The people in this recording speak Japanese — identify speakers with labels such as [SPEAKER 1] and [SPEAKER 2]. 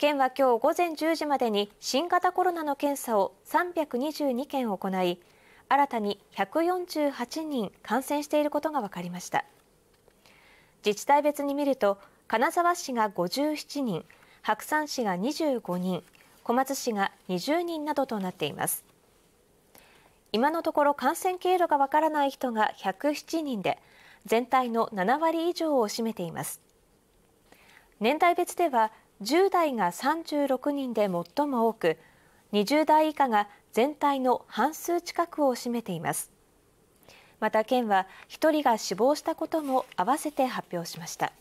[SPEAKER 1] 県は今日午前10時までに新型コロナの検査を322件行い、新たに148人感染していることが分かりました。自治体別に見ると、金沢市が57人、白山市が25人、小松市が20人などとなっています。今のところ感染経路がわからない人が107人で、全体の7割以上を占めています。年代別では10代が36人で最も多く20代以下が全体の半数近くを占めていますまた県は1人が死亡したことも併せて発表しました。